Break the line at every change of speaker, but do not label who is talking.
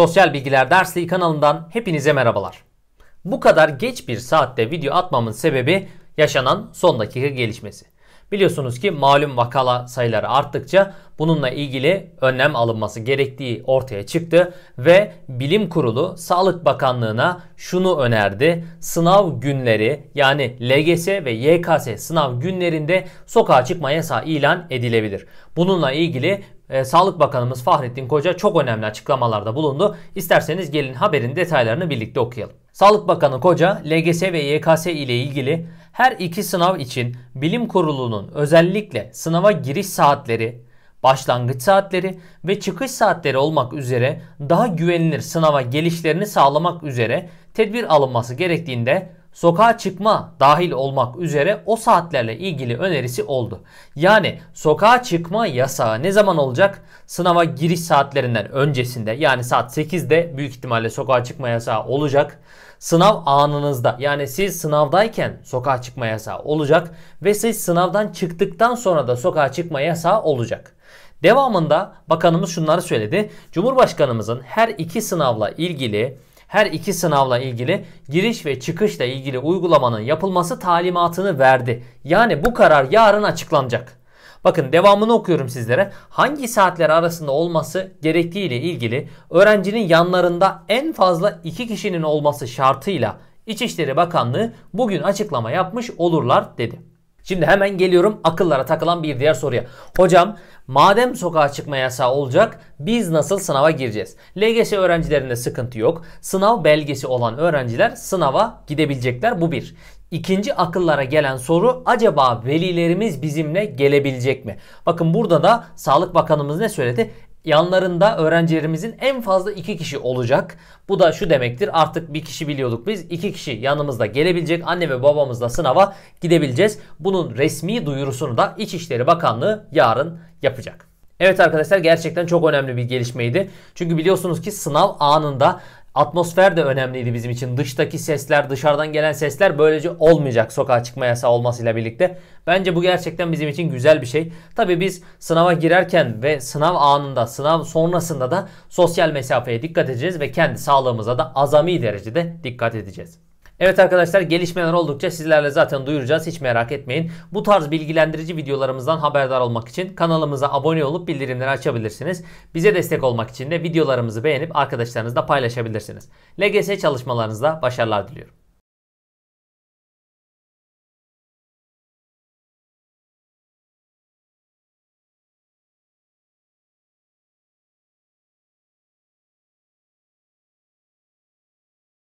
Sosyal Bilgiler Dersliği kanalından hepinize merhabalar. Bu kadar geç bir saatte video atmamın sebebi yaşanan son dakika gelişmesi. Biliyorsunuz ki malum vakala sayıları arttıkça bununla ilgili önlem alınması gerektiği ortaya çıktı ve bilim kurulu Sağlık Bakanlığı'na şunu önerdi. Sınav günleri yani LGS ve YKS sınav günlerinde sokağa çıkma yasağı ilan edilebilir. Bununla ilgili e, Sağlık Bakanımız Fahrettin Koca çok önemli açıklamalarda bulundu. İsterseniz gelin haberin detaylarını birlikte okuyalım. Sağlık Bakanı Koca, LGS ve YKS ile ilgili her iki sınav için bilim kurulunun özellikle sınava giriş saatleri, başlangıç saatleri ve çıkış saatleri olmak üzere daha güvenilir sınava gelişlerini sağlamak üzere tedbir alınması gerektiğinde sokağa çıkma dahil olmak üzere o saatlerle ilgili önerisi oldu. Yani sokağa çıkma yasağı ne zaman olacak? Sınava giriş saatlerinden öncesinde yani saat 8'de büyük ihtimalle sokağa çıkma yasağı olacak. Sınav anınızda yani siz sınavdayken sokağa çıkma yasağı olacak ve siz sınavdan çıktıktan sonra da sokağa çıkma yasağı olacak. Devamında bakanımız şunları söyledi. Cumhurbaşkanımızın her iki sınavla ilgili her iki sınavla ilgili giriş ve çıkışla ilgili uygulamanın yapılması talimatını verdi. Yani bu karar yarın açıklanacak. Bakın devamını okuyorum sizlere. Hangi saatler arasında olması gerektiği ile ilgili öğrencinin yanlarında en fazla iki kişinin olması şartıyla İçişleri Bakanlığı bugün açıklama yapmış olurlar dedi. Şimdi hemen geliyorum akıllara takılan bir diğer soruya. Hocam madem sokağa çıkma yasağı olacak biz nasıl sınava gireceğiz? LGS öğrencilerinde sıkıntı yok. Sınav belgesi olan öğrenciler sınava gidebilecekler bu bir. İkinci akıllara gelen soru acaba velilerimiz bizimle gelebilecek mi? Bakın burada da Sağlık Bakanımız ne söyledi? yanlarında öğrencilerimizin en fazla iki kişi olacak. Bu da şu demektir artık bir kişi biliyorduk biz iki kişi yanımızda gelebilecek anne ve babamızla sınava gidebileceğiz. Bunun resmi duyurusunu da İçişleri Bakanlığı yarın yapacak. Evet arkadaşlar gerçekten çok önemli bir gelişmeydi. Çünkü biliyorsunuz ki sınav anında Atmosfer de önemliydi bizim için. Dıştaki sesler, dışarıdan gelen sesler böylece olmayacak sokağa çıkma yasağı olmasıyla birlikte. Bence bu gerçekten bizim için güzel bir şey. tabii biz sınava girerken ve sınav anında, sınav sonrasında da sosyal mesafeye dikkat edeceğiz ve kendi sağlığımıza da azami derecede dikkat edeceğiz. Evet arkadaşlar gelişmeler oldukça sizlerle zaten duyuracağız. Hiç merak etmeyin. Bu tarz bilgilendirici videolarımızdan haberdar olmak için kanalımıza abone olup bildirimleri açabilirsiniz. Bize destek olmak için de videolarımızı beğenip arkadaşlarınızla paylaşabilirsiniz. LGS çalışmalarınızda başarılar diliyorum.